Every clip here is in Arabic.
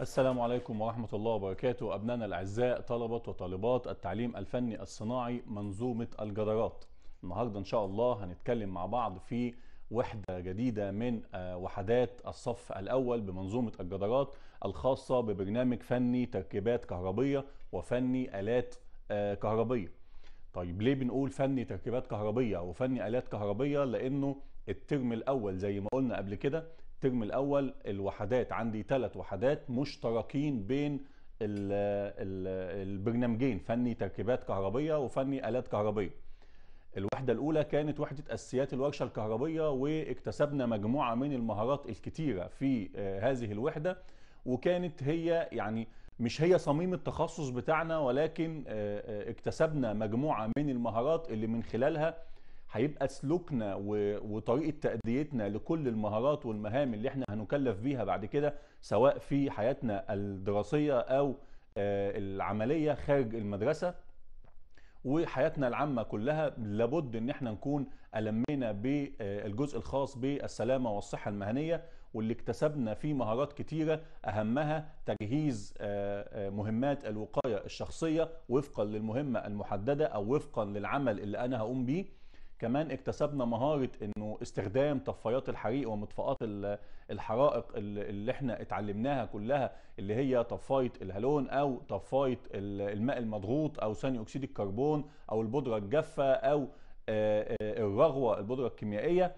السلام عليكم ورحمة الله وبركاته أبنائنا الأعزاء طلبة وطالبات التعليم الفني الصناعي منظومة الجدارات النهاردة إن شاء الله هنتكلم مع بعض في وحدة جديدة من آه، وحدات الصف الأول بمنظومة الجدارات الخاصة ببرنامج فني تركيبات كهربية وفني آلات آه، كهربية طيب ليه بنقول فني تركيبات كهربية وفني آلات كهربية لأنه الترم الأول زي ما قلنا قبل كده الترم الاول الوحدات عندي ثلاث وحدات مشتركين بين البرنامجين فني تركيبات كهربيه وفني الات كهربيه الوحده الاولى كانت وحده اساسيات الورشه الكهربيه واكتسبنا مجموعه من المهارات الكتيره في آه، هذه الوحده وكانت هي يعني مش هي صميم التخصص بتاعنا ولكن آه، آه، اكتسبنا مجموعه من المهارات اللي من خلالها هيبقى سلوكنا وطريقه تاديتنا لكل المهارات والمهام اللي احنا هنكلف بيها بعد كده سواء في حياتنا الدراسيه او آه، العمليه خارج المدرسه وحياتنا العامه كلها لابد ان احنا نكون المينا بالجزء آه، الخاص بالسلامه والصحه المهنيه واللي اكتسبنا فيه مهارات كتيره اهمها تجهيز آه، مهمات الوقايه الشخصيه وفقا للمهمه المحدده او وفقا للعمل اللي انا هقوم بيه كمان اكتسبنا مهارة انه استخدام طفايات الحريق ومطفئات الحرائق اللي احنا اتعلمناها كلها اللي هي طفاية الهالون او طفاية الماء المضغوط او ثاني اكسيد الكربون او البودرة الجافة او آه، آه، الرغوة البودرة الكيميائية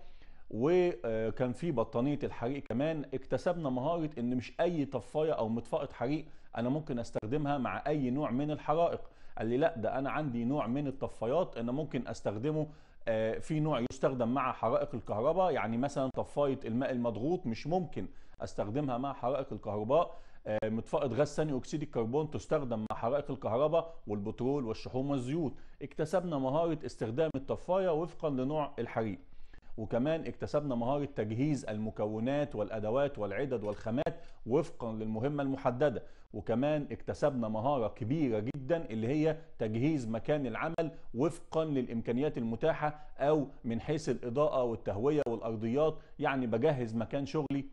وكان في بطانية الحريق كمان اكتسبنا مهارة ان مش اي طفاية او مطفأة حريق انا ممكن استخدمها مع اي نوع من الحرائق قال لي لا ده انا عندي نوع من الطفايات انا ممكن استخدمه آه، في نوع يستخدم مع حرائق الكهرباء يعني مثلا طفايه الماء المضغوط مش ممكن استخدمها مع حرائق الكهرباء مطفاه غاز ثاني اكسيد الكربون تستخدم مع حرائق الكهرباء والبترول والشحوم والزيوت اكتسبنا مهاره استخدام الطفايه وفقا لنوع الحريق وكمان اكتسبنا مهارة تجهيز المكونات والأدوات والعدد والخامات وفقا للمهمة المحددة وكمان اكتسبنا مهارة كبيرة جدا اللي هي تجهيز مكان العمل وفقا للإمكانيات المتاحة أو من حيث الإضاءة والتهوية والأرضيات يعني بجهز مكان شغلي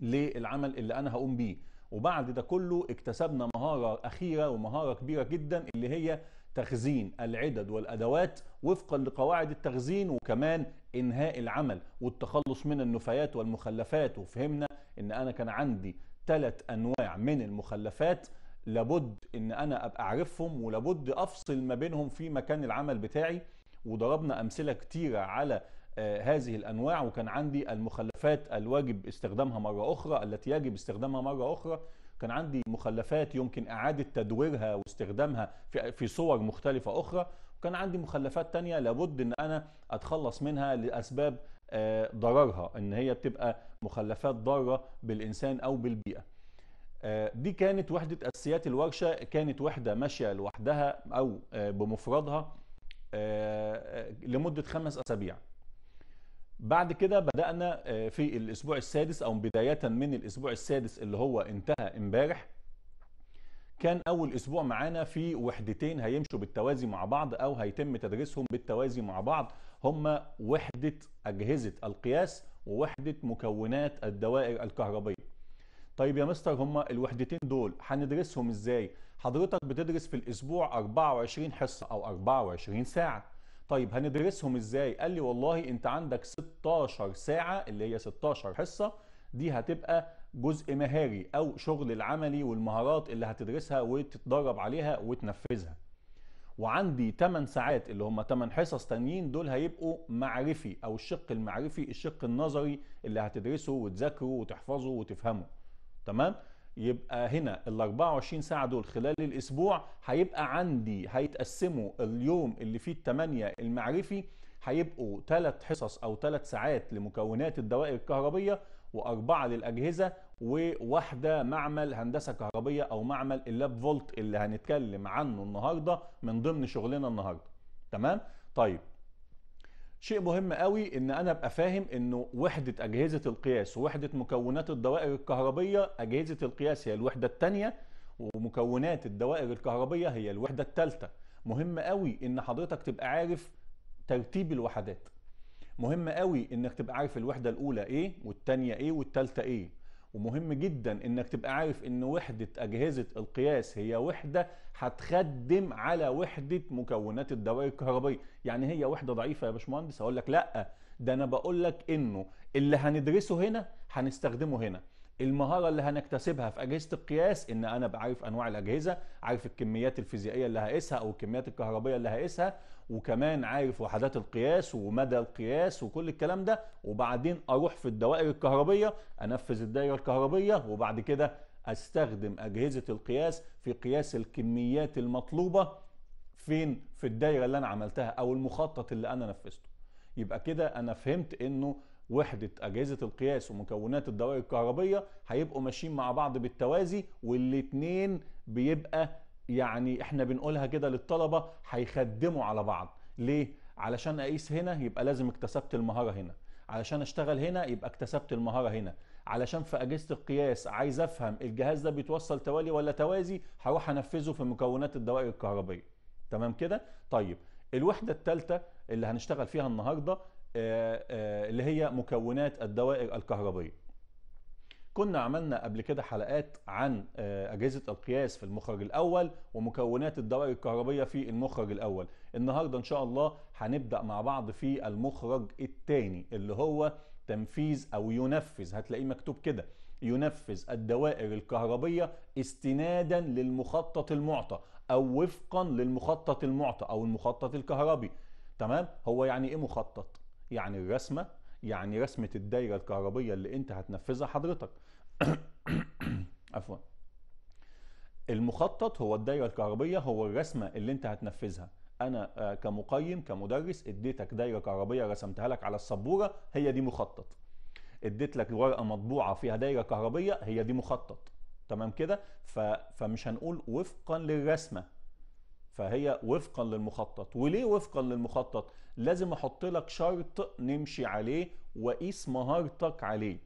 للعمل اللي أنا هقوم بيه وبعد ده كله اكتسبنا مهارة أخيرة ومهارة كبيرة جدا اللي هي تخزين العدد والأدوات وفقا لقواعد التخزين وكمان إنهاء العمل والتخلص من النفايات والمخلفات وفهمنا إن أنا كان عندي ثلاث أنواع من المخلفات لابد إن أنا أبقى أعرفهم ولابد أفصل ما بينهم في مكان العمل بتاعي وضربنا أمثلة كتيرة على آه، هذه الأنواع وكان عندي المخلفات الواجب استخدامها مرة أخرى التي يجب استخدامها مرة أخرى كان عندي مخلفات يمكن إعادة تدويرها واستخدامها في, في صور مختلفة أخرى وكان عندي مخلفات تانية لابد أن أنا أتخلص منها لأسباب آه، ضررها أن هي بتبقى مخلفات ضارة بالإنسان أو بالبيئة آه، دي كانت وحدة أساسيات الورشة كانت وحدة ماشية لوحدها أو آه، بمفردها لمدة خمس أسابيع بعد كده بدأنا آه، في الأسبوع السادس أو بداية من الأسبوع السادس اللي هو انتهى امبارح كان أول أسبوع معانا في وحدتين هيمشوا بالتوازي مع بعض أو هيتم تدريسهم بالتوازي مع بعض هما وحدة أجهزة القياس ووحدة مكونات الدوائر الكهربية طيب يا مستر هما الوحدتين دول هندرسهم ازاي حضرتك بتدرس في الاسبوع 24 حصه او 24 ساعه طيب هندرسهم ازاي قال لي والله انت عندك 16 ساعه اللي هي 16 حصه دي هتبقى جزء مهاري او شغل العملي والمهارات اللي هتدرسها وتتدرب عليها وتنفذها وعندي 8 ساعات اللي هم 8 حصص تانيين دول هيبقوا معرفي او الشق المعرفي الشق النظري اللي هتدرسه وتذاكره وتحفظه وتفهمه تمام يبقى هنا ال 24 ساعه دول خلال الاسبوع هيبقى عندي هيتقسموا اليوم اللي فيه الثمانيه المعرفي هيبقوا ثلاث حصص او ثلاث ساعات لمكونات الدوائر الكهربيه واربعه للاجهزه وواحده معمل هندسه كهربيه او معمل اللاب فولت اللي هنتكلم عنه النهارده من ضمن شغلنا النهارده تمام طيب شيء مهم قوي ان انا ابقى فاهم انه وحده اجهزه القياس ووحده مكونات الدوائر الكهربيه اجهزه القياس هي الوحده الثانيه ومكونات الدوائر الكهربيه هي الوحده الثالثه مهم قوي ان حضرتك تبقى عارف ترتيب الوحدات مهم قوي انك تبقى عارف الوحده الاولى ايه والثانيه ايه والثالثه ايه ومهم جدا انك تبقى عارف ان وحدة اجهزة القياس هي وحدة هتخدم على وحدة مكونات الدوائر الكهربية يعني هي وحدة ضعيفة يا باشمهندس اقول لك لا ده انا بقول لك انه اللي هندرسه هنا هنستخدمه هنا المهاره اللي هنكتسبها في اجهزه القياس ان انا بعرف انواع الاجهزه عارف الكميات الفيزيائيه اللي هقيسها او الكميات الكهربيه اللي هقيسها وكمان عارف وحدات القياس ومدى القياس وكل الكلام ده وبعدين اروح في الدوائر الكهربيه انفذ الدائره الكهربيه وبعد كده استخدم اجهزه القياس في قياس الكميات المطلوبه فين في الدايره اللي انا عملتها او المخطط اللي انا نفذته يبقى كده انا فهمت انه وحده اجهزه القياس ومكونات الدوائر الكهربيه هيبقوا ماشيين مع بعض بالتوازي والاثنين بيبقى يعني احنا بنقولها كده للطلبه هيخدموا على بعض ليه علشان اقيس هنا يبقى لازم اكتسبت المهاره هنا علشان اشتغل هنا يبقى اكتسبت المهاره هنا علشان في اجهزه القياس عايز افهم الجهاز ده بيتوصل توالي ولا توازي هروح انفذه في مكونات الدوائر الكهربيه تمام كده طيب الوحده الثالثه اللي هنشتغل فيها النهارده آه، آه، اللي هي مكونات الدوائر الكهربية كنا عملنا قبل كده حلقات عن آه، أجهزة القياس في المخرج الأول ومكونات الدوائر الكهربية في المخرج الأول النهاردة إن شاء الله هنبدأ مع بعض في المخرج الثاني اللي هو تنفيذ أو ينفذ هتلاقيه مكتوب كده ينفذ الدوائر الكهربية استنادا للمخطط المعطى أو وفقا للمخطط المعطى أو المخطط الكهربي تمام هو يعني إيه مخطط يعني الرسمه يعني رسمه الدايره الكهربيه اللي انت هتنفذها حضرتك عفوا المخطط هو الدايره الكهربيه هو الرسمه اللي انت هتنفذها انا آه، كمقيم كمدرس اديتك دايره كهربيه رسمتها لك على السبوره هي دي مخطط اديت لك ورقه مطبوعه فيها دايره كهربيه هي دي مخطط تمام كده فمش هنقول وفقا للرسمه فهي وفقا للمخطط وليه وفقا للمخطط لازم احط لك شرط نمشي عليه وقيس مهارتك عليه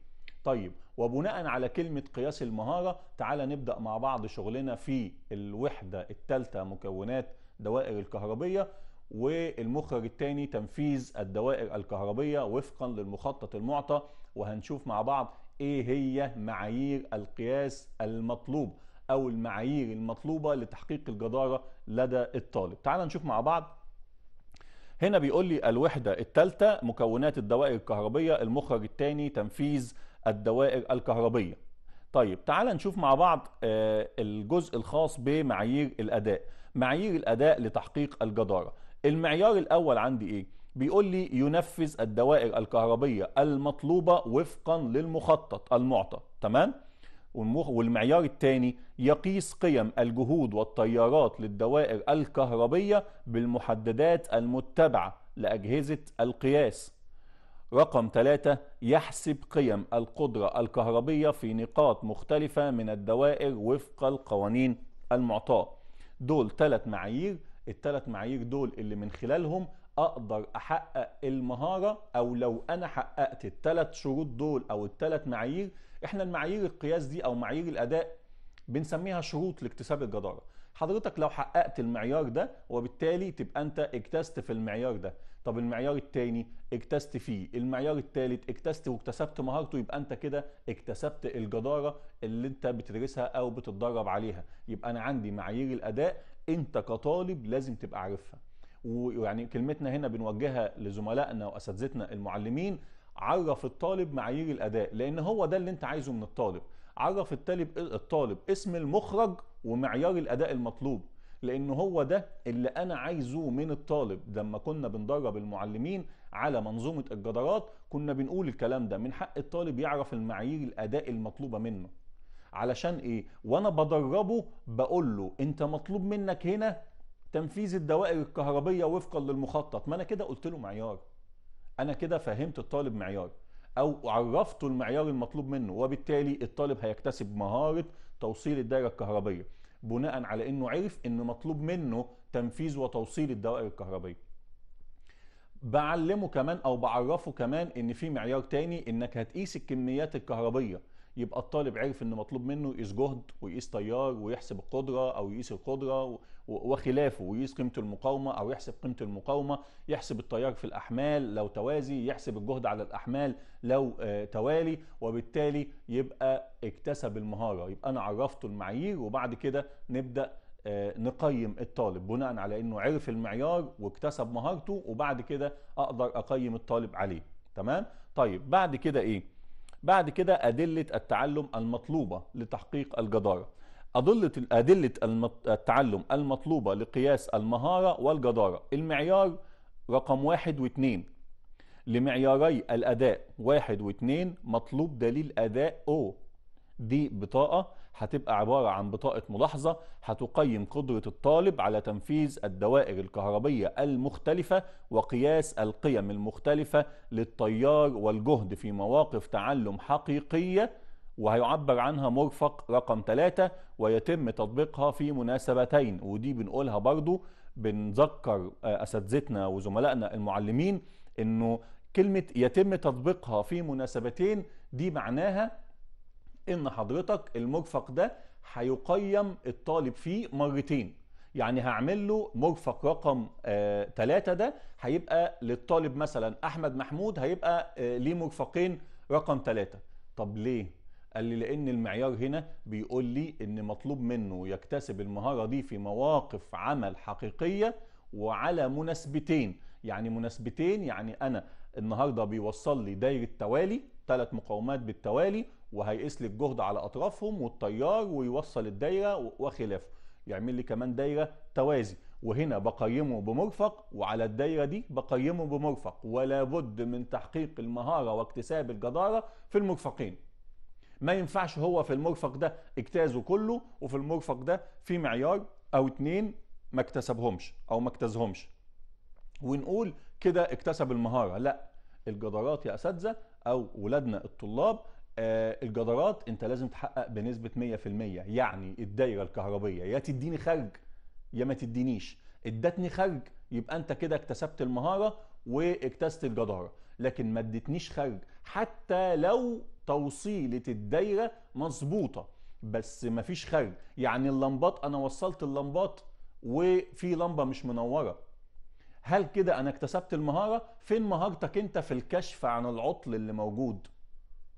طيب وبناء على كلمة قياس المهارة تعالى نبدأ مع بعض شغلنا في الوحدة الثالثة مكونات دوائر الكهربية والمخرج الثاني تنفيذ الدوائر الكهربية وفقا للمخطط المعطى وهنشوف مع بعض ايه هي معايير القياس المطلوب او المعايير المطلوبه لتحقيق الجداره لدى الطالب تعال نشوف مع بعض هنا بيقول لي الوحده الثالثه مكونات الدوائر الكهربيه المخرج الثاني تنفيذ الدوائر الكهربيه طيب تعال نشوف مع بعض آه، الجزء الخاص بمعايير الاداء معايير الاداء لتحقيق الجداره المعيار الاول عندي ايه بيقول لي ينفذ الدوائر الكهربيه المطلوبه وفقا للمخطط المعطى تمام والمعيار الثاني يقيس قيم الجهود والتيارات للدوائر الكهربية بالمحددات المتبعة لأجهزة القياس رقم ثلاثة يحسب قيم القدرة الكهربية في نقاط مختلفة من الدوائر وفق القوانين المعطاة دول ثلاث معايير الثلاث معايير دول اللي من خلالهم اقدر احقق المهاره او لو انا حققت الثلاث شروط دول او الثلاث معايير احنا المعايير القياس دي او معايير الاداء بنسميها شروط لاكتساب الجداره حضرتك لو حققت المعيار ده وبالتالي تبقى انت اجتزت في المعيار ده طب المعيار التاني اجتزت فيه المعيار التالت اجتزت واكتسبت مهارته يبقى انت كده اكتسبت الجدارة اللي انت بتدرسها او بتتدرب عليها يبقى انا عندي معايير الاداء انت كطالب لازم تبقى عارفها ويعني كلمتنا هنا بنوجهها لزملائنا واساتذتنا المعلمين عرف الطالب معايير الاداء لان هو ده اللي انت عايزه من الطالب عرف الطالب الطالب اسم المخرج ومعيار الاداء المطلوب لان هو ده اللي انا عايزه من الطالب لما كنا بندرب المعلمين على منظومه الجدارات كنا بنقول الكلام ده من حق الطالب يعرف المعايير الاداء المطلوبه منه علشان ايه وانا بدربه بقول له انت مطلوب منك هنا تنفيذ الدوائر الكهربيه وفقا للمخطط ما انا كده قلت له معيار انا كده فهمت الطالب معيار او عرفته المعيار المطلوب منه وبالتالي الطالب هيكتسب مهاره توصيل الدائره الكهربيه بناء على انه عرف ان مطلوب منه تنفيذ وتوصيل الدوائر الكهربيه بعلمه كمان او بعرفه كمان ان في معيار تاني انك هتقيس الكميات الكهربيه يبقى الطالب عرف ان مطلوب منه يقيس جهد ويقيس تيار ويحسب القدره او يقيس القدره وخلافه ويقيس قيمه المقاومه او يحسب قيمه المقاومه يحسب التيار في الاحمال لو توازي يحسب الجهد على الاحمال لو آه، توالي وبالتالي يبقى اكتسب المهاره يبقى انا عرفته المعايير وبعد كده نبدا آه، نقيم الطالب بناء على انه عرف المعيار واكتسب مهارته وبعد كده اقدر اقيم الطالب عليه تمام طيب بعد كده ايه بعد كده أدلة التعلم المطلوبة لتحقيق الجدارة أدلة أدلة التعلم المطلوبة لقياس المهارة والجدارة المعيار رقم واحد واثنين لمعياري الأداء واحد واثنين مطلوب دليل أداء O دي بطاقة هتبقى عبارة عن بطاقة ملاحظة هتقيم قدرة الطالب على تنفيذ الدوائر الكهربية المختلفة وقياس القيم المختلفة للتيار والجهد في مواقف تعلم حقيقية وهيعبر عنها مرفق رقم 3 ويتم تطبيقها في مناسبتين ودي بنقولها برضو بنذكر آه، أساتذتنا وزملائنا المعلمين إنه كلمة يتم تطبيقها في مناسبتين دي معناها ان حضرتك المرفق ده هيقيم الطالب فيه مرتين يعني هعمل له مرفق رقم ثلاثة آه، ده هيبقى للطالب مثلا احمد محمود هيبقى آه ليه مرفقين رقم ثلاثة طب ليه قال لي لان المعيار هنا بيقول لي ان مطلوب منه يكتسب المهاره دي في مواقف عمل حقيقيه وعلى مناسبتين يعني مناسبتين يعني انا النهارده بيوصل لي دايره توالي ثلاث مقاومات بالتوالي وهيقيس لي الجهد على اطرافهم والتيار ويوصل الدايره وخلافه يعمل لي كمان دايره توازي وهنا بقيمه بمرفق وعلى الدايره دي بقيمه بمرفق ولا بد من تحقيق المهاره واكتساب الجداره في المرفقين ما ينفعش هو في المرفق ده اجتازه كله وفي المرفق ده في معيار او اتنين ما اكتسبهمش او ما اجتازهمش ونقول كده اكتسب المهاره لا الجدارات يا اساتذه او ولادنا الطلاب آه، الجدارات انت لازم تحقق بنسبه 100% يعني الدايره الكهربيه يا تديني خرج يا ما تدينيش ادتني خرج يبقى انت كده اكتسبت المهاره واكتست الجداره لكن ما ادتنيش خرج حتى لو توصيله الدايره مظبوطه بس ما فيش خرج يعني اللمبات انا وصلت اللمبات وفي لمبه مش منوره هل كده انا اكتسبت المهاره فين مهارتك انت في الكشف عن العطل اللي موجود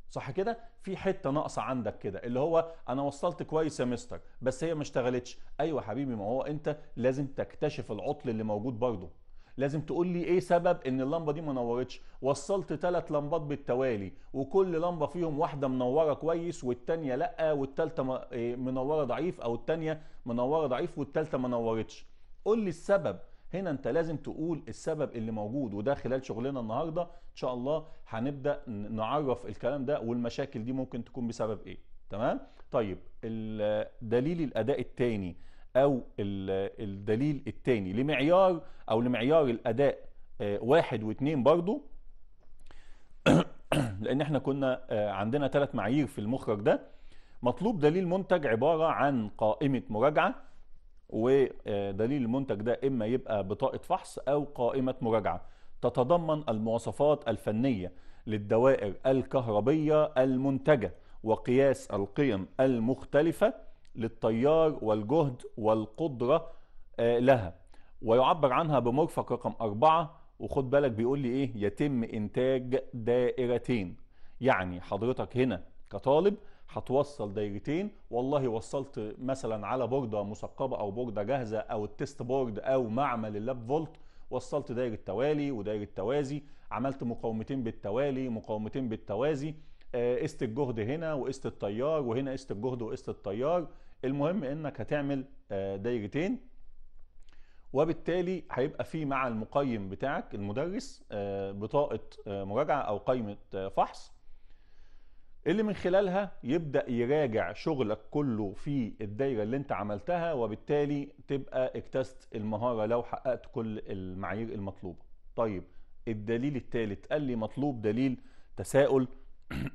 صح كده في حته ناقصه عندك كده اللي هو انا وصلت كويس يا مستر بس هي ما اشتغلتش ايوه حبيبي ما هو انت لازم تكتشف العطل اللي موجود برضه لازم تقول لي ايه سبب ان اللمبه دي ما نورتش وصلت ثلاث لمبات بالتوالي وكل لمبه فيهم واحده منوره كويس والثانيه لا والثالثه إيه، منوره ضعيف او الثانيه منوره ضعيف والثالثه ما نورتش قول لي السبب هنا انت لازم تقول السبب اللي موجود وده خلال شغلنا النهارده ان شاء الله هنبدا نعرف الكلام ده والمشاكل دي ممكن تكون بسبب ايه تمام طيب الدليل الاداء الثاني او الدليل الثاني لمعيار او لمعيار الاداء آه، واحد واثنين برضو لان احنا كنا آه، عندنا ثلاث معايير في المخرج ده مطلوب دليل منتج عباره عن قائمه مراجعه ودليل المنتج ده إما يبقى بطاقة فحص أو قائمة مراجعة تتضمن المواصفات الفنية للدوائر الكهربية المنتجة وقياس القيم المختلفة للتيار والجهد والقدرة آه، لها ويعبر عنها بمرفق رقم أربعة وخد بالك بيقول لي إيه يتم إنتاج دائرتين يعني حضرتك هنا كطالب هتوصل دايرتين والله وصلت مثلا على بوردة مثقبة او بوردة جاهزة او التيست بورد او معمل اللاب فولت وصلت دايرة توالي ودايرة توازي عملت مقاومتين بالتوالي مقاومتين بالتوازي آه، قست الجهد هنا وقست التيار وهنا قست الجهد وقست التيار المهم انك هتعمل آه، دايرتين وبالتالي هيبقى في مع المقيم بتاعك المدرس آه، بطاقة مراجعة او قائمة فحص اللي من خلالها يبدأ يراجع شغلك كله في الدايرة اللي انت عملتها وبالتالي تبقى اكتست المهارة لو حققت كل المعايير المطلوبة طيب الدليل الثالث قال لي مطلوب دليل تساؤل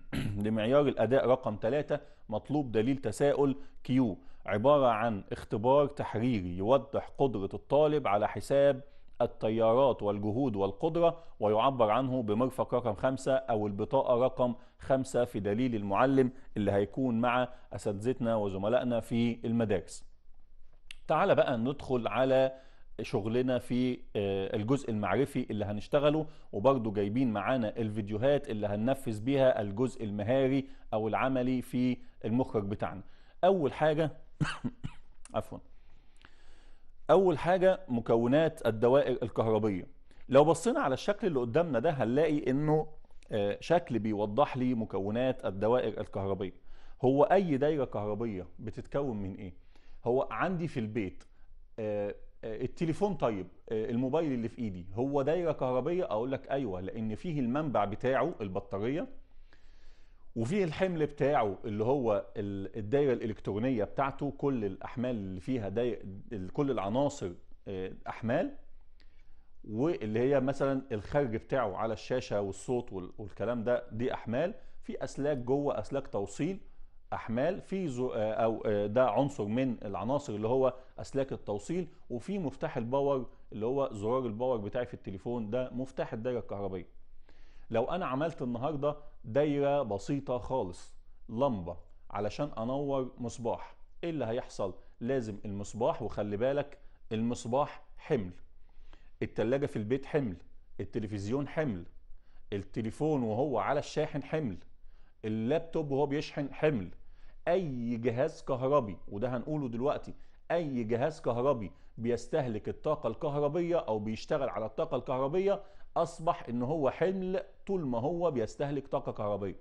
لمعيار الأداء رقم 3 مطلوب دليل تساؤل كيو عبارة عن اختبار تحريري يوضح قدرة الطالب على حساب التيارات والجهود والقدرة ويعبر عنه بمرفق رقم خمسة أو البطاقة رقم خمسة في دليل المعلم اللي هيكون مع أساتذتنا وزملائنا في المدارس تعال بقى ندخل على شغلنا في آه، الجزء المعرفي اللي هنشتغله وبرضو جايبين معانا الفيديوهات اللي هننفذ بيها الجزء المهاري أو العملي في المخرج بتاعنا أول حاجة عفوا اول حاجه مكونات الدوائر الكهربيه لو بصينا على الشكل اللي قدامنا ده هنلاقي انه آه، شكل بيوضح لي مكونات الدوائر الكهربيه هو اي دايره كهربيه بتتكون من ايه هو عندي في البيت آه، آه، التليفون طيب الموبايل اللي في ايدي هو دايره كهربيه اقول لك ايوه لان فيه المنبع بتاعه البطاريه وفيه الحمل بتاعه اللي هو الدايره الالكترونيه بتاعته كل الاحمال اللي فيها داي... كل العناصر آه، احمال واللي هي مثلا الخرج بتاعه على الشاشه والصوت والكلام ده دي احمال في اسلاك جوه اسلاك توصيل احمال في زو... آه، او آه، ده عنصر من العناصر اللي هو اسلاك التوصيل وفي مفتاح الباور اللي هو زرار الباور بتاعي في التليفون ده مفتاح الدايره الكهربائيه لو انا عملت النهارده دايره بسيطه خالص لمبه علشان انور مصباح ايه اللي هيحصل لازم المصباح وخلي بالك المصباح حمل التلاجة في البيت حمل التلفزيون حمل التليفون وهو على الشاحن حمل اللابتوب وهو بيشحن حمل اي جهاز كهربي وده هنقوله دلوقتي اي جهاز كهربي بيستهلك الطاقة الكهربية او بيشتغل على الطاقة الكهربية اصبح ان هو حمل طول ما هو بيستهلك طاقه كهربيه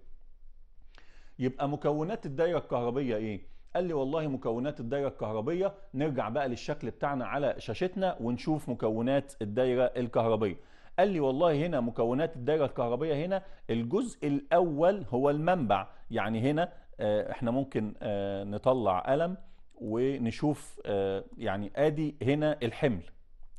يبقى مكونات الدايره الكهربيه ايه قال لي والله مكونات الدايره الكهربيه نرجع بقى للشكل بتاعنا على شاشتنا ونشوف مكونات الدايره الكهربيه قال لي والله هنا مكونات الدايره الكهربيه هنا الجزء الاول هو المنبع يعني هنا آه، احنا ممكن آه، نطلع قلم ونشوف آه، يعني ادي هنا الحمل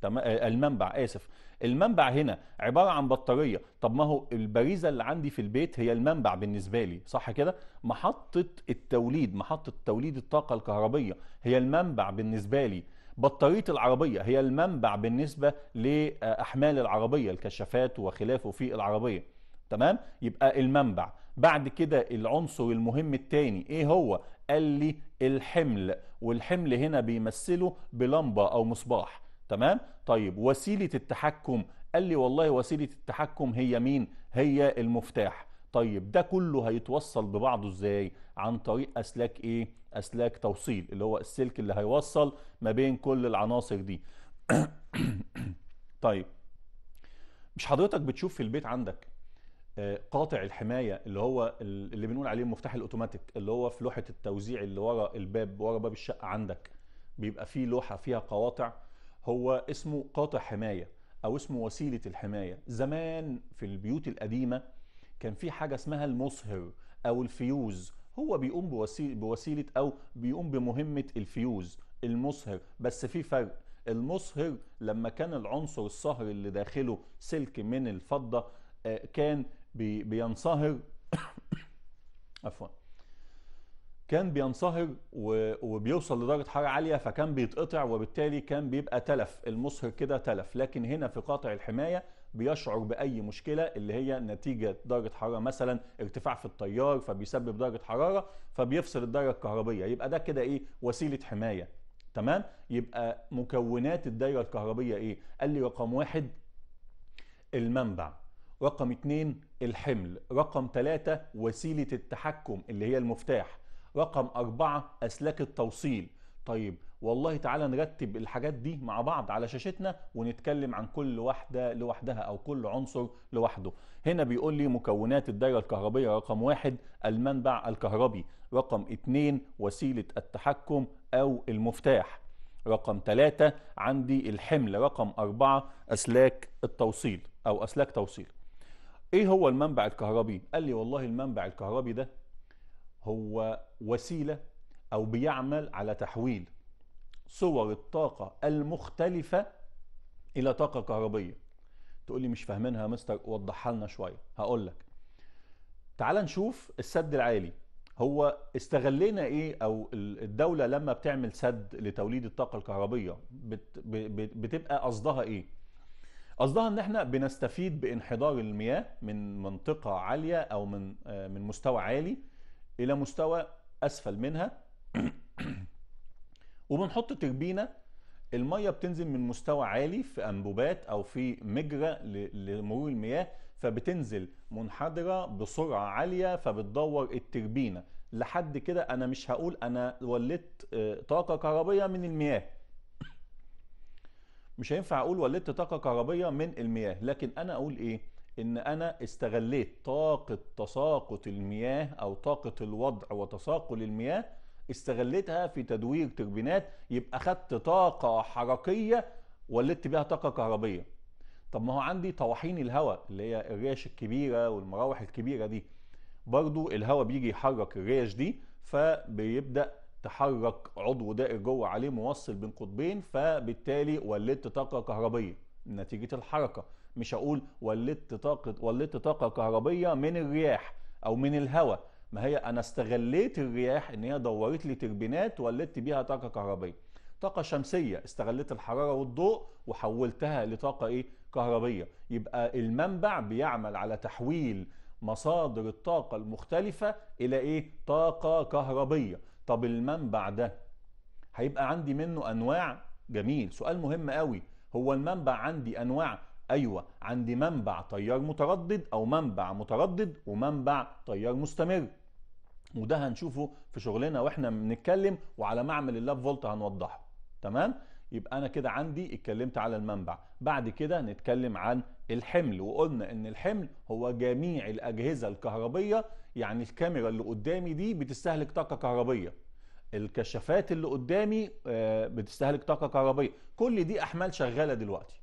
تمام المنبع اسف المنبع هنا عباره عن بطاريه طب ما هو البريزه اللي عندي في البيت هي المنبع بالنسبه لي صح كده محطه التوليد محطه توليد الطاقه الكهربيه هي المنبع بالنسبه لي بطاريه العربيه هي المنبع بالنسبه لاحمال العربيه الكشافات وخلافه في العربيه تمام يبقى المنبع بعد كده العنصر المهم الثاني ايه هو قال لي الحمل والحمل هنا بيمثله بلمبه او مصباح تمام طيب وسيله التحكم قال لي والله وسيله التحكم هي مين هي المفتاح طيب ده كله هيتوصل ببعضه ازاي عن طريق اسلاك ايه اسلاك توصيل اللي هو السلك اللي هيوصل ما بين كل العناصر دي طيب مش حضرتك بتشوف في البيت عندك آه، قاطع الحمايه اللي هو اللي بنقول عليه المفتاح الاوتوماتيك اللي هو في لوحه التوزيع اللي ورا الباب ورا باب الشقه عندك بيبقى فيه لوحه فيها قواطع هو اسمه قاطع حماية أو اسمه وسيلة الحماية زمان في البيوت القديمة كان في حاجة اسمها المصهر أو الفيوز هو بيقوم بوسيلة, بوسيلة أو بيقوم بمهمة الفيوز المصهر بس في فرق المصهر لما كان العنصر الصهر اللي داخله سلك من الفضة آه، كان بينصهر عفوا كان بينصهر وبيوصل لدرجه حراره عاليه فكان بيتقطع وبالتالي كان بيبقى تلف المصهر كده تلف لكن هنا في قاطع الحمايه بيشعر باي مشكله اللي هي نتيجه درجه حراره مثلا ارتفاع في التيار فبيسبب درجه حراره فبيفصل الدايره الكهربيه يبقى ده كده ايه وسيله حمايه تمام يبقى مكونات الدايره الكهربيه ايه قال لي رقم واحد المنبع رقم اتنين الحمل رقم تلاتة وسيلة التحكم اللي هي المفتاح رقم أربعة أسلاك التوصيل طيب والله تعالى نرتب الحاجات دي مع بعض على شاشتنا ونتكلم عن كل واحدة لوحدها أو كل عنصر لوحده هنا بيقول لي مكونات الدايرة الكهربية رقم واحد المنبع الكهربي رقم اتنين وسيلة التحكم أو المفتاح رقم ثلاثة عندي الحمل رقم أربعة أسلاك التوصيل أو أسلاك توصيل إيه هو المنبع الكهربي؟ قال لي والله المنبع الكهربي ده هو وسيلة أو بيعمل على تحويل صور الطاقة المختلفة إلى طاقة كهربية تقول لي مش فاهمينها يا مستر وضحها لنا شوية هقول لك تعال نشوف السد العالي هو استغلينا ايه او الدولة لما بتعمل سد لتوليد الطاقة الكهربية بتبقى قصدها ايه قصدها ان احنا بنستفيد بانحدار المياه من منطقة عالية او من آه، من مستوى عالي الى مستوى اسفل منها وبنحط تربينه الميه بتنزل من مستوى عالي في انبوبات او في مجرى لمرور المياه فبتنزل منحدره بسرعه عاليه فبتدور التربينه لحد كده انا مش هقول انا ولدت آه، طاقه كهربيه من المياه مش هينفع اقول ولدت طاقه كهربيه من المياه لكن انا اقول ايه ان انا استغليت طاقة تساقط المياه او طاقة الوضع وتساقل المياه استغليتها في تدوير توربينات يبقى خدت طاقة حركية ولدت بيها طاقة كهربية طب ما هو عندي طواحين الهواء اللي هي الريش الكبيرة والمراوح الكبيرة دي برضو الهواء بيجي يحرك الريش دي فبيبدأ تحرك عضو دائر جوه عليه موصل بين قطبين فبالتالي ولدت طاقة كهربية نتيجة الحركة مش هقول ولدت طاقه ولدت طاقه كهربيه من الرياح او من الهواء ما هي انا استغليت الرياح ان هي دورت لي تربينات ولدت بيها طاقه كهربيه طاقه شمسيه استغلت الحراره والضوء وحولتها لطاقه ايه كهربيه يبقى المنبع بيعمل على تحويل مصادر الطاقه المختلفه الى ايه طاقه كهربيه طب المنبع ده هيبقى عندي منه انواع جميل سؤال مهم قوي هو المنبع عندي انواع ايوه عندي منبع تيار متردد او منبع متردد ومنبع تيار مستمر وده هنشوفه في شغلنا واحنا بنتكلم وعلى معمل اللاب فولت هنوضحه تمام يبقى انا كده عندي اتكلمت على المنبع بعد كده نتكلم عن الحمل وقلنا ان الحمل هو جميع الاجهزه الكهربيه يعني الكاميرا اللي قدامي دي بتستهلك طاقه كهربيه الكشافات اللي قدامي آه، بتستهلك طاقه كهربيه كل دي احمال شغاله دلوقتي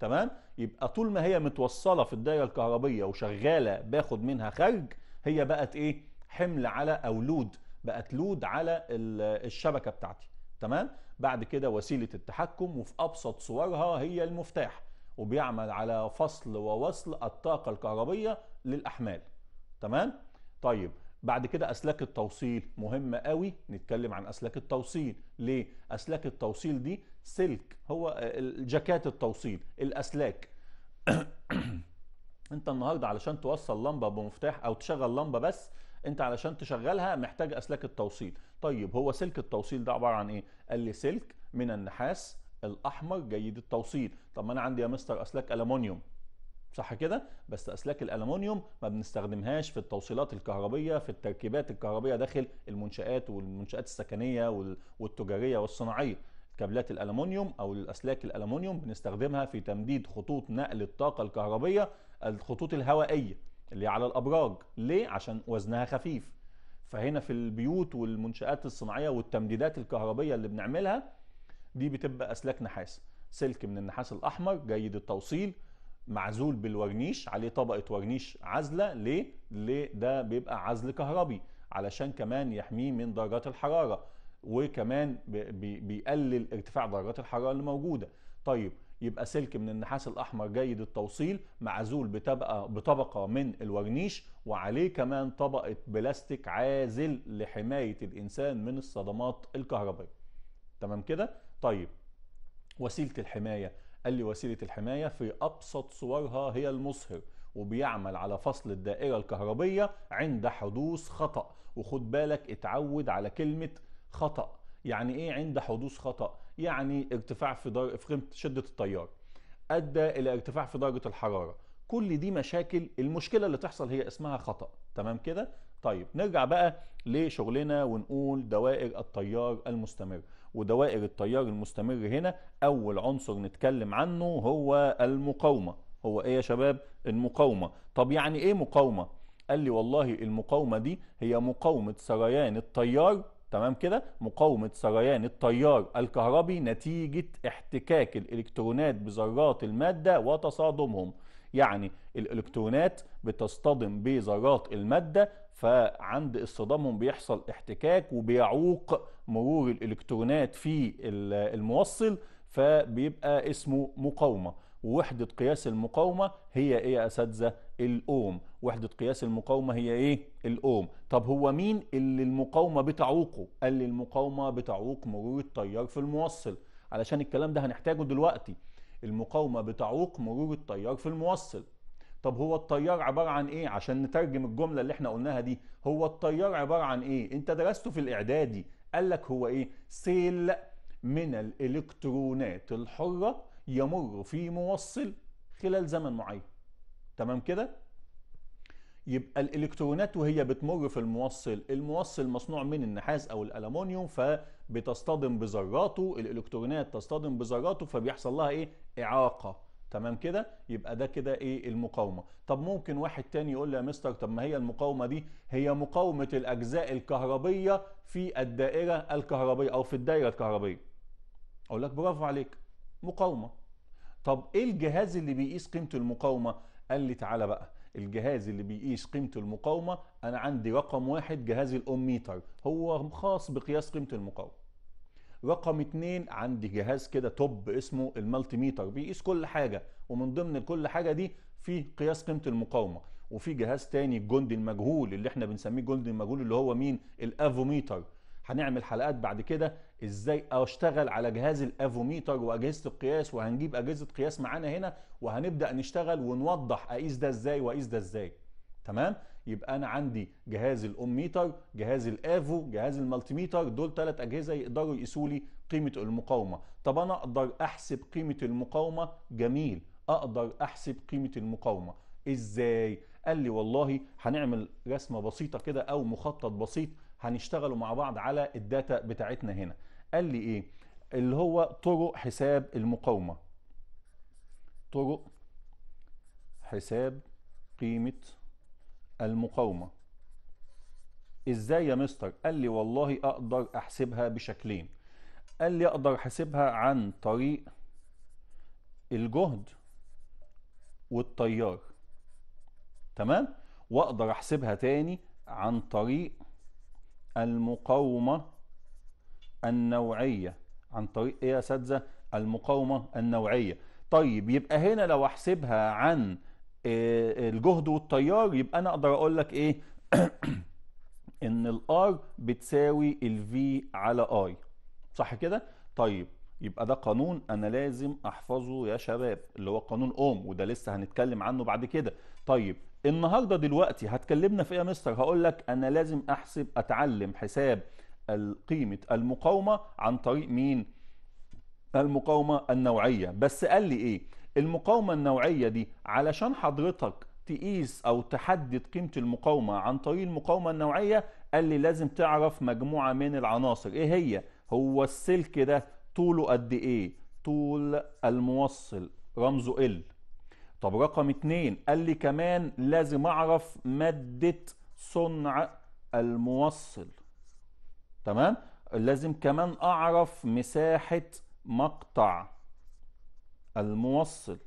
تمام يبقى طول ما هي متوصله في الدايره الكهربيه وشغاله باخد منها خرج هي بقت ايه حمل على او لود بقت لود على الشبكه بتاعتي تمام بعد كده وسيله التحكم وفي ابسط صورها هي المفتاح وبيعمل على فصل ووصل الطاقه الكهربيه للاحمال تمام طيب بعد كده اسلاك التوصيل مهمه قوي نتكلم عن اسلاك التوصيل ليه اسلاك التوصيل دي سلك هو آه، الجاكات التوصيل الاسلاك انت النهارده علشان توصل لمبه بمفتاح او تشغل لمبه بس انت علشان تشغلها محتاج اسلاك التوصيل طيب هو سلك التوصيل ده عباره عن ايه قال لي سلك من النحاس الاحمر جيد التوصيل طب ما انا عندي يا مستر اسلاك المونيوم صح كده بس اسلاك الالومنيوم ما بنستخدمهاش في التوصيلات الكهربيه في التركيبات الكهربيه داخل المنشات والمنشات السكنيه والتجاريه والصناعيه كابلات الالومنيوم او الاسلاك الالومنيوم بنستخدمها في تمديد خطوط نقل الطاقه الكهربيه الخطوط الهوائيه اللي على الابراج ليه عشان وزنها خفيف فهنا في البيوت والمنشات الصناعيه والتمديدات الكهربيه اللي بنعملها دي بتبقى اسلاك نحاس سلك من النحاس الاحمر جيد التوصيل معزول بالورنيش عليه طبقه ورنيش عازله ليه؟ ليه ده بيبقى عزل كهربي علشان كمان يحميه من درجات الحراره وكمان بيقلل ارتفاع درجات الحراره اللي موجوده طيب يبقى سلك من النحاس الاحمر جيد التوصيل معزول بتبقى بطبقه من الورنيش وعليه كمان طبقه بلاستيك عازل لحمايه الانسان من الصدمات الكهربائيه تمام كده طيب وسيله الحمايه قال لي وسيلة الحماية في أبسط صورها هي المصهر وبيعمل على فصل الدائرة الكهربية عند حدوث خطأ وخد بالك اتعود على كلمة خطأ يعني ايه عند حدوث خطأ يعني ارتفاع في, در... في قيمة شدة التيار أدى إلى ارتفاع في درجة الحرارة كل دي مشاكل المشكلة اللي تحصل هي اسمها خطأ تمام كده؟ طيب نرجع بقى لشغلنا ونقول دوائر التيار المستمر ودوائر التيار المستمر هنا اول عنصر نتكلم عنه هو المقاومه هو ايه يا شباب المقاومه طب يعني ايه مقاومه قال لي والله المقاومه دي هي مقاومه سريان التيار تمام كده مقاومة سريان التيار الكهربي نتيجة احتكاك الإلكترونات بذرات المادة وتصادمهم يعني الإلكترونات بتصطدم بذرات المادة فعند اصطدامهم بيحصل احتكاك وبيعوق مرور الالكترونات في الموصل فبيبقى اسمه مقاومه ووحده قياس المقاومه هي ايه يا اساتذه الاوم وحده قياس المقاومه هي ايه الاوم طب هو مين اللي المقاومه بتعوقه قال لي المقاومه بتعوق مرور التيار في الموصل علشان الكلام ده هنحتاجه دلوقتي المقاومه بتعوق مرور التيار في الموصل طب هو التيار عباره عن ايه عشان نترجم الجمله اللي احنا قلناها دي هو التيار عباره عن ايه انت درسته في الاعدادي قال لك هو ايه سيل من الالكترونات الحره يمر في موصل خلال زمن معين تمام كده يبقى الالكترونات وهي بتمر في الموصل الموصل مصنوع من النحاس او الالومنيوم فبتصطدم بذراته الالكترونات تصطدم بذراته فبيحصل لها ايه اعاقه تمام كده يبقى ده كده ايه المقاومه طب ممكن واحد تاني يقول لي يا مستر طب ما هي المقاومه دي هي مقاومه الاجزاء الكهربيه في الدائره الكهربيه او في الدائره الكهربيه اقول لك برافو عليك مقاومه طب ايه الجهاز اللي بيقيس قيمه المقاومه قال لي تعالى بقى الجهاز اللي بيقيس قيمة المقاومة أنا عندي رقم واحد جهاز الأميتر هو خاص بقياس قيمة المقاومة رقم اتنين عندي جهاز كده توب اسمه المالتي ميتر بيقيس كل حاجه ومن ضمن كل حاجه دي في قياس قيمه المقاومه وفي جهاز تاني الجندي المجهول اللي احنا بنسميه جندي المجهول اللي هو مين الافوميتر هنعمل حلقات بعد كده ازاي اشتغل على جهاز الافوميتر واجهزه القياس وهنجيب اجهزه قياس معانا هنا وهنبدا نشتغل ونوضح اقيس ده ازاي واقيس ده ازاي تمام يبقى انا عندي جهاز الاميتر جهاز الافو جهاز المالتيميتر دول ثلاث اجهزه يقدروا يقيسوا لي قيمه المقاومه طب انا اقدر احسب قيمه المقاومه جميل اقدر احسب قيمه المقاومه ازاي قال لي والله هنعمل رسمه بسيطه كده او مخطط بسيط هنشتغلوا مع بعض على الداتا بتاعتنا هنا قال لي ايه اللي هو طرق حساب المقاومه طرق حساب قيمه المقاومة ازاي يا مستر قال لي والله اقدر احسبها بشكلين قال لي اقدر احسبها عن طريق الجهد والتيار تمام واقدر احسبها تاني عن طريق المقاومة النوعية عن طريق ايه يا اساتذة المقاومة النوعية طيب يبقى هنا لو احسبها عن آه، الجهد والتيار يبقى انا اقدر اقول لك ايه ان الار بتساوي الفي على اي صح كده طيب يبقى ده قانون انا لازم احفظه يا شباب اللي هو قانون اوم وده لسه هنتكلم عنه بعد كده طيب النهارده دلوقتي هتكلمنا في ايه يا مستر هقول لك انا لازم احسب اتعلم حساب قيمه المقاومه عن طريق مين المقاومه النوعيه بس قال لي ايه المقاومة النوعية دي علشان حضرتك تقيس أو تحدد قيمة المقاومة عن طريق المقاومة النوعية قال لي لازم تعرف مجموعة من العناصر إيه هي؟ هو السلك ده طوله قد إيه؟ طول الموصل رمزه ال طب رقم اتنين قال لي كمان لازم أعرف مادة صنع الموصل تمام؟ لازم كمان أعرف مساحة مقطع الموصل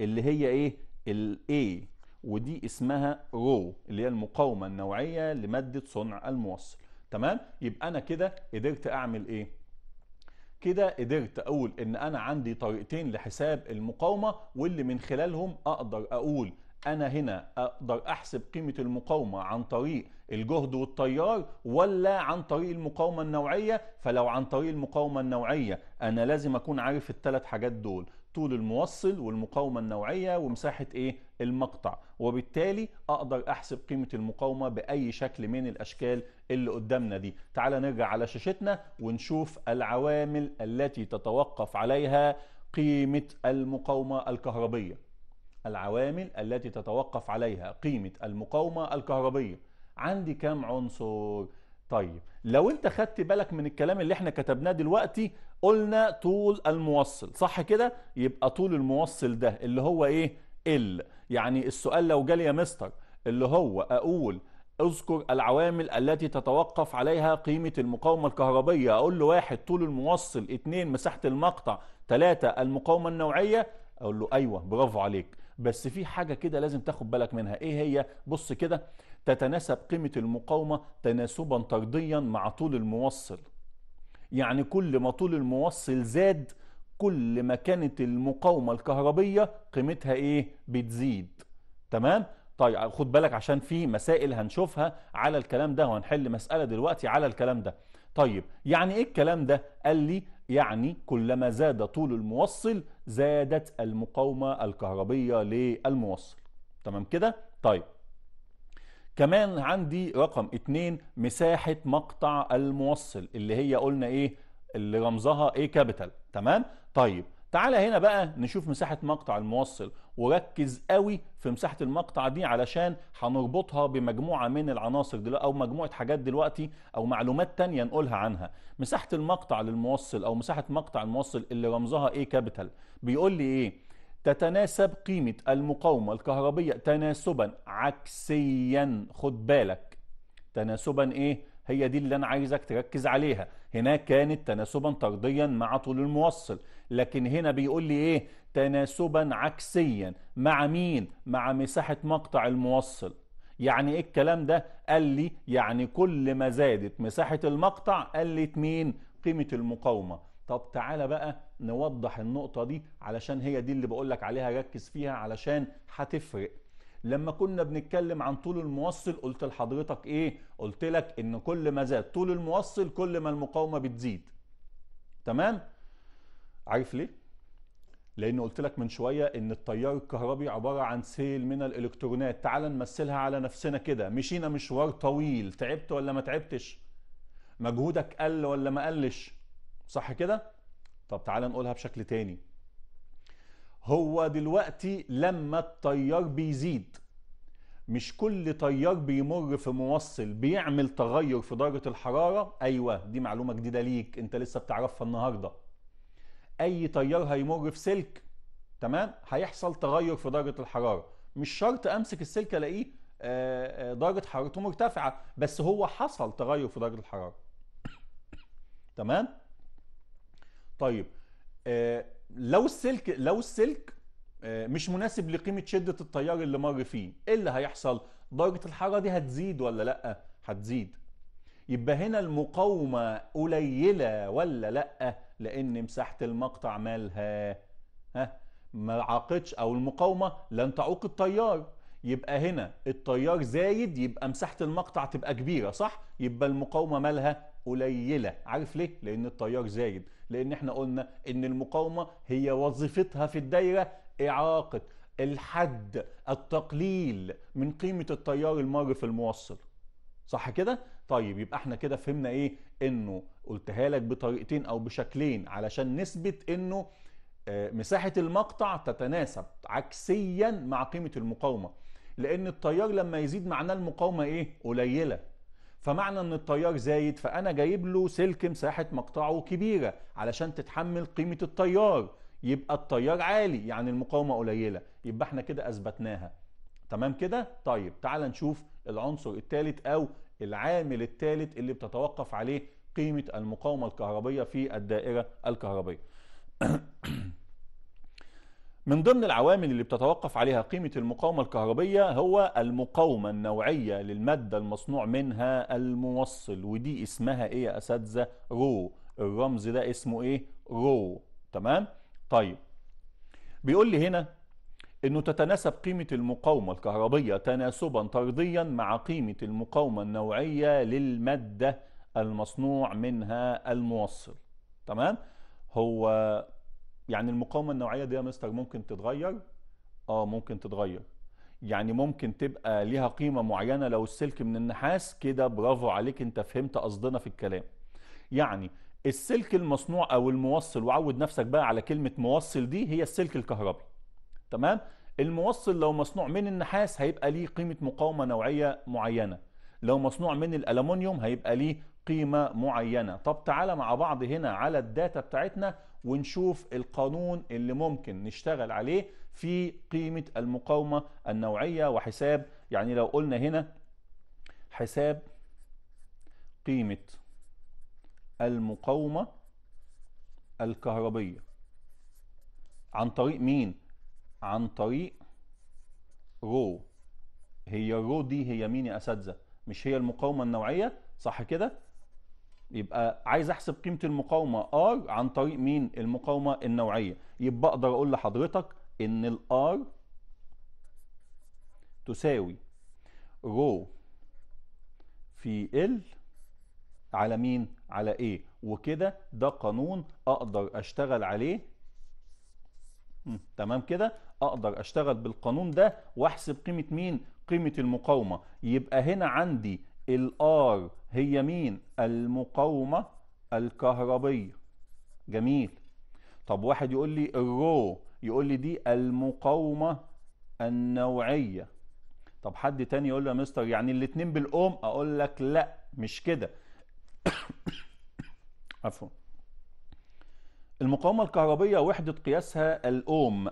اللي هي ايه الاي ودي اسمها رو اللي هي المقاومه النوعيه لماده صنع الموصل تمام يبقى انا كده قدرت اعمل ايه كده قدرت اقول ان انا عندي طريقتين لحساب المقاومه واللي من خلالهم اقدر اقول انا هنا اقدر احسب قيمه المقاومه عن طريق الجهد والتيار ولا عن طريق المقاومه النوعيه فلو عن طريق المقاومه النوعيه انا لازم اكون عارف الثلاث حاجات دول طول الموصل والمقاومة النوعية ومساحة ايه المقطع وبالتالي اقدر احسب قيمة المقاومة باي شكل من الاشكال اللي قدامنا دي تعال نرجع على شاشتنا ونشوف العوامل التي تتوقف عليها قيمة المقاومة الكهربية العوامل التي تتوقف عليها قيمة المقاومة الكهربية عندي كم عنصر طيب لو انت خدت بالك من الكلام اللي احنا كتبناه دلوقتي قلنا طول الموصل صح كده يبقى طول الموصل ده اللي هو ايه ال يعني السؤال لو جالي يا مستر اللي هو اقول اذكر العوامل التي تتوقف عليها قيمة المقاومة الكهربية اقول له واحد طول الموصل اتنين مساحة المقطع تلاتة المقاومة النوعية اقول له ايوه برافو عليك بس في حاجة كده لازم تاخد بالك منها ايه هي بص كده تتناسب قيمة المقاومة تناسبا طرديا مع طول الموصل يعني كل ما طول الموصل زاد كل ما كانت المقاومة الكهربية قيمتها ايه بتزيد تمام طيب خد بالك عشان في مسائل هنشوفها على الكلام ده وهنحل مسألة دلوقتي على الكلام ده طيب يعني ايه الكلام ده قال لي يعني كلما زاد طول الموصل زادت المقاومة الكهربية للموصل تمام كده طيب كمان عندي رقم اتنين مساحة مقطع الموصل اللي هي قلنا ايه اللي رمزها ايه كابيتال تمام طيب تعالى هنا بقى نشوف مساحة مقطع الموصل وركز قوي في مساحة المقطع دي علشان هنربطها بمجموعة من العناصر دلوقتي أو مجموعة حاجات دلوقتي أو معلومات تانية نقولها عنها مساحة المقطع للموصل أو مساحة مقطع الموصل اللي رمزها إيه كابيتال بيقول لي إيه تتناسب قيمة المقاومة الكهربية تناسبا عكسيا خد بالك تناسبا ايه هي دي اللي انا عايزك تركز عليها هناك كانت تناسبا طرديا مع طول الموصل لكن هنا بيقول لي ايه تناسبا عكسيا مع مين مع مساحة مقطع الموصل يعني ايه الكلام ده قال لي يعني كل ما زادت مساحة المقطع قلت مين قيمة المقاومة طب تعالى بقى نوضح النقطة دي علشان هي دي اللي بقولك عليها ركز فيها علشان هتفرق لما كنا بنتكلم عن طول الموصل قلت لحضرتك ايه قلت لك ان كل ما زاد طول الموصل كل ما المقاومة بتزيد تمام عارف ليه لان قلت لك من شوية ان التيار الكهربي عبارة عن سيل من الالكترونات تعال نمثلها على نفسنا كده مشينا مشوار طويل تعبت ولا ما تعبتش مجهودك قل ولا ما قلش صح كده طب تعالى نقولها بشكل تاني هو دلوقتي لما التيار بيزيد مش كل تيار بيمر في موصل بيعمل تغير في درجة الحرارة أيوة دي معلومة جديدة ليك أنت لسه بتعرفها النهاردة أي تيار هيمر في سلك تمام هيحصل تغير في درجة الحرارة مش شرط أمسك السلك ألاقيه آه، آه، درجة حرارته مرتفعة بس هو حصل تغير في درجة الحرارة تمام طيب آه، لو السلك لو السلك آه، مش مناسب لقيمه شده التيار اللي مر فيه ايه اللي هيحصل درجه الحراره دي هتزيد ولا لا هتزيد يبقى هنا المقاومه قليله ولا لا لان مساحه المقطع مالها ها ما عاقتش او المقاومه لن تعوق التيار يبقى هنا التيار زايد يبقى مساحه المقطع تبقى كبيره صح يبقى المقاومه مالها قليله عارف ليه لان التيار زايد لان احنا قلنا ان المقاومه هي وظيفتها في الدايره اعاقه الحد التقليل من قيمه التيار المار في الموصل صح كده طيب يبقى احنا كده فهمنا ايه انه قلتها لك بطريقتين او بشكلين علشان نثبت انه آه، مساحه المقطع تتناسب عكسيا مع قيمه المقاومه لان التيار لما يزيد معناه المقاومه ايه قليله فمعنى ان التيار زايد فانا جايب له سلك مساحه مقطعه كبيره علشان تتحمل قيمه التيار يبقى التيار عالي يعني المقاومه قليله يبقى احنا كده اثبتناها تمام كده طيب تعال نشوف العنصر الثالث او العامل الثالث اللي بتتوقف عليه قيمه المقاومه الكهربيه في الدائره الكهربيه من ضمن العوامل اللي بتتوقف عليها قيمة المقاومة الكهربية هو المقاومة النوعية للمادة المصنوع منها الموصل ودي اسمها ايه يا اساتذة رو الرمز ده اسمه ايه رو تمام طيب بيقول لي هنا انه تتناسب قيمة المقاومة الكهربية تناسبا طرديا مع قيمة المقاومة النوعية للمادة المصنوع منها الموصل تمام هو يعني المقاومه النوعيه دي يا مستر ممكن تتغير اه ممكن تتغير يعني ممكن تبقى ليها قيمه معينه لو السلك من النحاس كده برافو عليك انت فهمت قصدنا في الكلام يعني السلك المصنوع او الموصل وعود نفسك بقى على كلمه موصل دي هي السلك الكهربي تمام الموصل لو مصنوع من النحاس هيبقى ليه قيمه مقاومه نوعيه معينه لو مصنوع من الالومنيوم هيبقى ليه قيمه معينه طب تعالى مع بعض هنا على الداتا بتاعتنا ونشوف القانون اللي ممكن نشتغل عليه في قيمة المقاومة النوعية وحساب يعني لو قلنا هنا حساب قيمة المقاومة الكهربية عن طريق مين؟ عن طريق رو هي الرو دي هي مين يا أساتذة؟ مش هي المقاومة النوعية صح كده؟ يبقى عايز احسب قيمه المقاومه ار عن طريق مين المقاومه النوعيه يبقى اقدر اقول لحضرتك ان الار تساوي رو في ال على مين على ايه وكده ده قانون اقدر اشتغل عليه تمام كده اقدر اشتغل بالقانون ده واحسب قيمه مين قيمه المقاومه يبقى هنا عندي الار هي مين المقاومة الكهربية جميل طب واحد يقول لي الرو يقول لي دي المقاومة النوعية طب حد تاني يقول لي يا مستر يعني الاتنين بالاوم اقول لك لا مش كده عفوا المقاومة الكهربية وحدة قياسها الاوم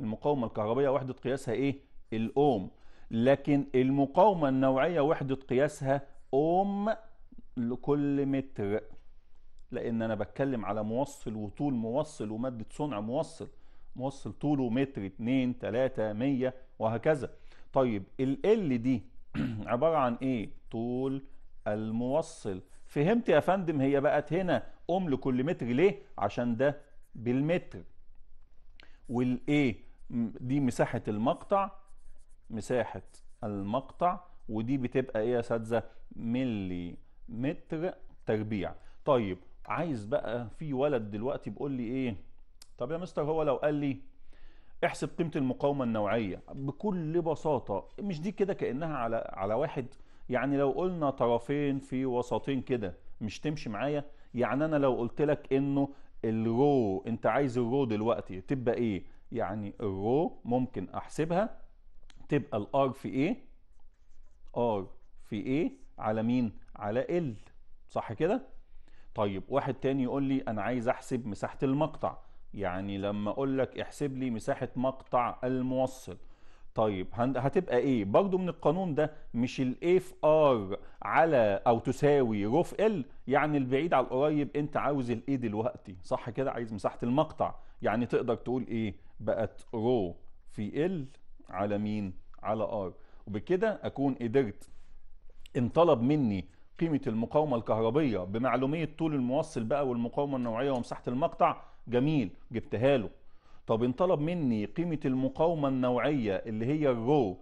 المقاومة الكهربية وحدة قياسها ايه الاوم لكن المقاومة النوعية وحدة قياسها أوم لكل متر لأن أنا بتكلم على موصل وطول موصل ومادة صنع موصل موصل طوله متر اتنين تلاتة مية وهكذا طيب ال دي عبارة عن ايه طول الموصل فهمت يا فندم هي بقت هنا أم لكل متر ليه عشان ده بالمتر والايه دي مساحة المقطع مساحة المقطع ودي بتبقى ايه يا اساتذه ملي متر تربيع طيب عايز بقى في ولد دلوقتي بيقول لي ايه طب يا مستر هو لو قال لي احسب قيمه المقاومه النوعيه بكل بساطه مش دي كده كانها على على واحد يعني لو قلنا طرفين في وسطين كده مش تمشي معايا يعني انا لو قلت لك انه الرو انت عايز الرو دلوقتي تبقى ايه يعني الرو ممكن احسبها تبقى الار في ايه ار في ايه على مين على ال صح كده طيب واحد تاني يقول لي انا عايز احسب مساحه المقطع يعني لما اقول لك احسب لي مساحه مقطع الموصل طيب هتبقى ايه برضو من القانون ده مش الاف ار على او تساوي روف ال يعني البعيد على القريب انت عاوز الايه دلوقتي صح كده عايز مساحه المقطع يعني تقدر تقول ايه بقت رو في ال على مين على ار وبكده اكون قدرت ان طلب مني قيمه المقاومه الكهربيه بمعلوميه طول الموصل بقى والمقاومه النوعيه ومساحه المقطع جميل جبتها له طب ان طلب مني قيمه المقاومه النوعيه اللي هي الرو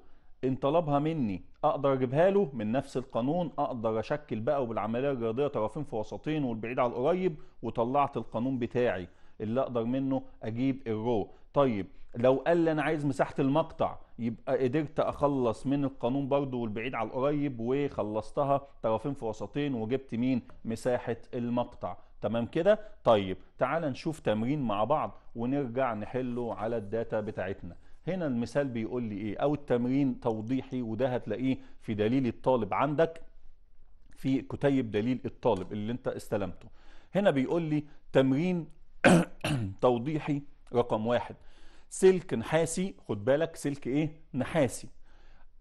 ان طلبها مني اقدر اجيبها له من نفس القانون اقدر اشكل بقى وبالعمليه الرياضيه طرفين في وسطين والبعيد على القريب وطلعت القانون بتاعي اللي اقدر منه اجيب الرو طيب لو قال لي انا عايز مساحه المقطع يبقى قدرت اخلص من القانون برضو والبعيد على القريب وخلصتها طرفين في وسطين وجبت مين مساحه المقطع تمام كده طيب تعال نشوف تمرين مع بعض ونرجع نحله على الداتا بتاعتنا هنا المثال بيقول لي ايه او التمرين توضيحي وده هتلاقيه في دليل الطالب عندك في كتيب دليل الطالب اللي انت استلمته هنا بيقول لي تمرين توضيحي رقم واحد سلك نحاسي خد بالك سلك ايه نحاسي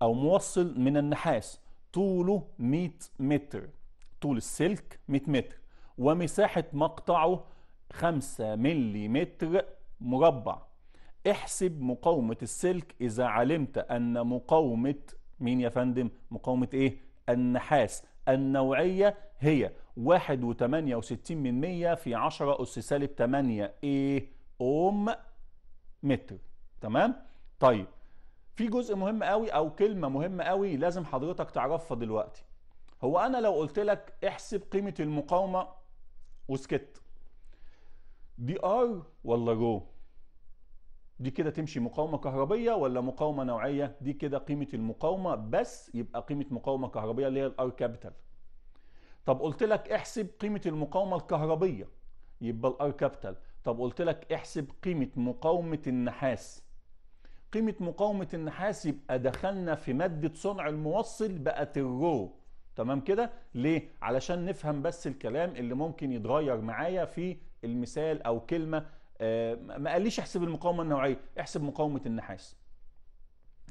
او موصل من النحاس طوله 100 متر طول السلك 100 متر ومساحة مقطعه 5 ملم مربع احسب مقاومة السلك إذا علمت أن مقاومة مين يا فندم مقاومة إيه النحاس النوعية هي 1.68 من 100 في 10 أس سالب 8 إيه أوم متر تمام طيب في جزء مهم قوي او كلمه مهمه قوي لازم حضرتك تعرفها دلوقتي هو انا لو قلت لك احسب قيمه المقاومه وسكت دي ار ولا رو دي كده تمشي مقاومة كهربية ولا مقاومة نوعية دي كده قيمة المقاومة بس يبقى قيمة مقاومة كهربية اللي هي الار كابيتال طب قلت لك احسب قيمة المقاومة الكهربية يبقى الار كابيتال طب قلت لك احسب قيمة مقاومة النحاس قيمة مقاومة النحاس يبقى دخلنا في مادة صنع الموصل بقت الرو تمام كده ليه علشان نفهم بس الكلام اللي ممكن يتغير معايا في المثال او كلمة آه، ما قاليش احسب المقاومة النوعية احسب مقاومة النحاس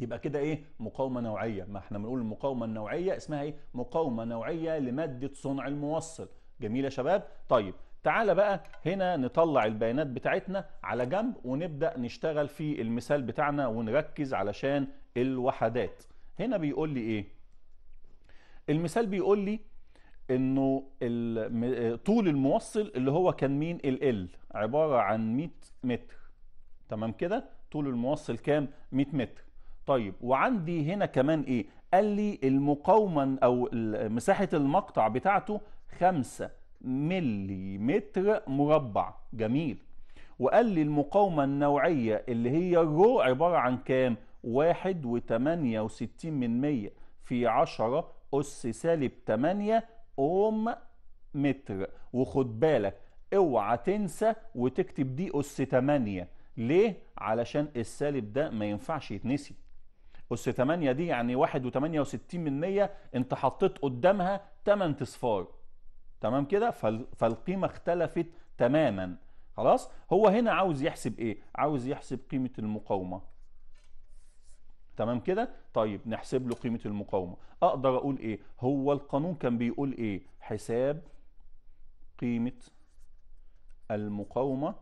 يبقى كده ايه مقاومة نوعية ما احنا بنقول المقاومة النوعية اسمها ايه مقاومة نوعية لمادة صنع الموصل جميل يا شباب طيب تعال بقى هنا نطلع البيانات بتاعتنا على جنب ونبدأ نشتغل في المثال بتاعنا ونركز علشان الوحدات هنا بيقول لي ايه المثال بيقول لي انه طول الموصل اللي هو كان مين ال عبارة عن 100 متر تمام كده طول الموصل كام 100 متر طيب وعندي هنا كمان ايه قال لي المقاومة او مساحة المقطع بتاعته خمسة مليمتر مربع جميل وقال لي المقاومة النوعية اللي هي الرو عبارة عن كام؟ واحد وتمانية وستين من مية في عشرة أس سالب تمانية أوم متر وخد بالك اوعى تنسى وتكتب دي أس تمانية ليه؟ علشان السالب ده ما ينفعش يتنسي أس تمانية دي يعني واحد وتمانية وستين من مية أنت حطيت قدامها تمن تصفار تمام كده فالقيمة اختلفت تماما خلاص هو هنا عاوز يحسب ايه عاوز يحسب قيمة المقاومة تمام كده طيب نحسب له قيمة المقاومة اقدر اقول ايه هو القانون كان بيقول ايه حساب قيمة المقاومة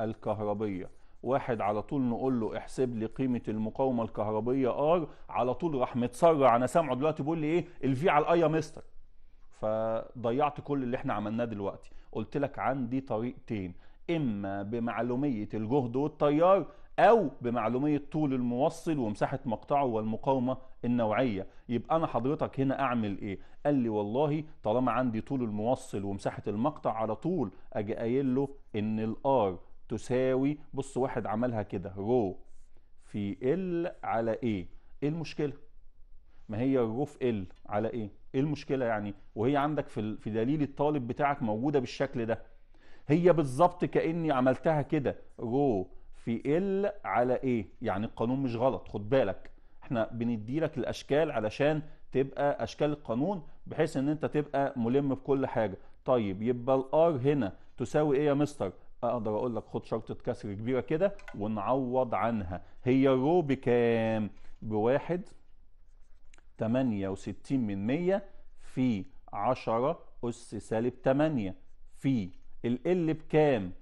الكهربية واحد على طول نقول له احسب لي قيمه المقاومه الكهربيه ار على طول راح متسرع انا سامعه دلوقتي بيقول لي ايه الفي على الاي يا مستر فضيعت كل اللي احنا عملناه دلوقتي قلت لك عندي طريقتين اما بمعلوميه الجهد والتيار او بمعلوميه طول الموصل ومساحه مقطعه والمقاومه النوعيه يبقى انا حضرتك هنا اعمل ايه قال لي والله طالما عندي طول الموصل ومساحه المقطع على طول اجي قايل له ان الار تساوي بص واحد عملها كده رو في ال على ايه ايه المشكله ما هي الرو في ال على ايه ايه المشكله يعني وهي عندك في في دليل الطالب بتاعك موجوده بالشكل ده هي بالظبط كاني عملتها كده رو في ال على ايه يعني القانون مش غلط خد بالك احنا بندي لك الاشكال علشان تبقى اشكال القانون بحيث ان انت تبقى ملم بكل حاجه طيب يبقى الار هنا تساوي ايه يا مستر اقدر اقول لك خد شرطه كسر كبيره كده ونعوض عنها هي الرو بكام بواحد 68 من 100 في 10 أس سالب 8 في ال بكام؟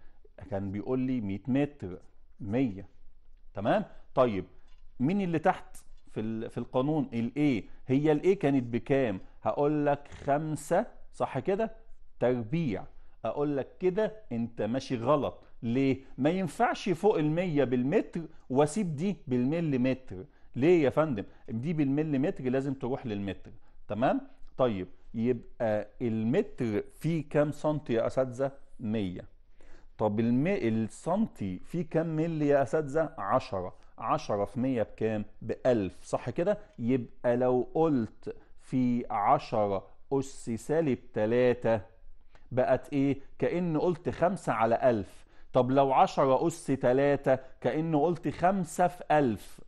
كان بيقول لي 100 متر 100 تمام؟ طيب مين اللي تحت في في القانون ال الايه هي ال الايه كانت بكام؟ هقول لك 5 صح كده؟ تربيع اقول لك كده انت ماشي غلط ليه؟ ما ينفعش فوق ال 100 بالمتر واسيب دي بالمليمتر ليه يا فندم دي بالمليمتر لازم تروح للمتر تمام طيب يبقى المتر فيه كام سنتي يا اساتذه 100 طب الم... السنتي فيه كام ملي يا اساتذه 10 10 في 100 بكام ب 1000 صح كده يبقى لو قلت في 10 أس سالب 3 بقت إيه؟ كأن قلت 5 على 1000 طب لو 10 أس 3 كأنه قلت 5 في 1000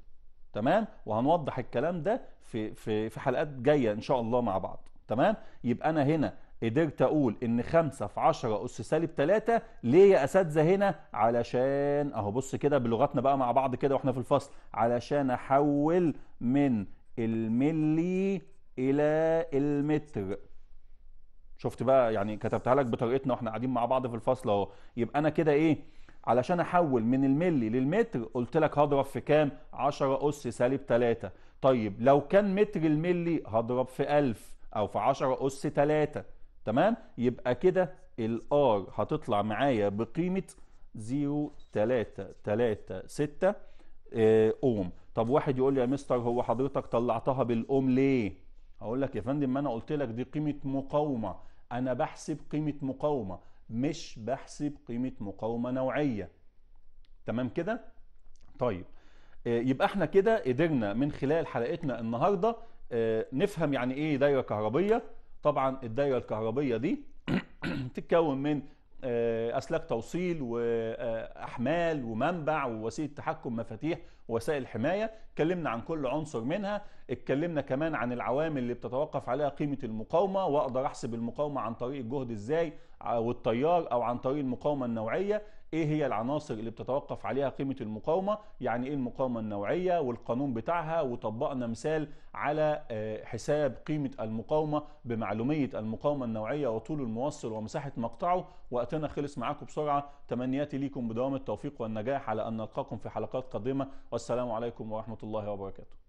تمام وهنوضح الكلام ده في في في حلقات جايه ان شاء الله مع بعض تمام يبقى انا هنا قدرت اقول ان 5 في 10 اس سالب 3 ليه يا اساتذه هنا علشان اهو بص كده بلغتنا بقى مع بعض كده واحنا في الفصل علشان احول من الملي الى المتر شفت بقى يعني كتبتها لك بطريقتنا واحنا قاعدين مع بعض في الفصل اهو يبقى انا كده ايه علشان احول من الملي للمتر قلت لك هضرب في كام 10 اس سالب 3 طيب لو كان متر الملي هضرب في 1000 او في 10 اس 3 تمام يبقى كده الار هتطلع معايا بقيمه 0 3 3 6 اوم طب واحد يقول لي يا مستر هو حضرتك طلعتها بالاوم ليه هقول لك يا فندم ما انا قلت لك دي قيمه مقاومه انا بحسب قيمه مقاومه مش بحسب قيمة مقاومة نوعية تمام كده؟ طيب آه، يبقى احنا كده قدرنا من خلال حلقتنا النهاردة آه، نفهم يعني ايه دايرة كهربية طبعا الدايرة الكهربية دي تتكون من آه، اسلاك توصيل واحمال ومنبع ووسيله تحكم مفاتيح ووسائل حمايه اتكلمنا عن كل عنصر منها اتكلمنا كمان عن العوامل اللي بتتوقف عليها قيمه المقاومه واقدر احسب المقاومه عن طريق الجهد ازاي آه، والتيار او عن طريق المقاومه النوعيه ايه هي العناصر اللي بتتوقف عليها قيمه المقاومه يعني ايه المقاومه النوعيه والقانون بتاعها وطبقنا مثال على آه، حساب قيمه المقاومه بمعلوميه المقاومه النوعيه وطول الموصل ومساحه مقطعه وقتنا خلص معاكم بسرعه تمنياتي ليكم بدوام التوفيق والنجاح على ان نلقاكم في حلقات قادمه والسلام عليكم ورحمه الله وبركاته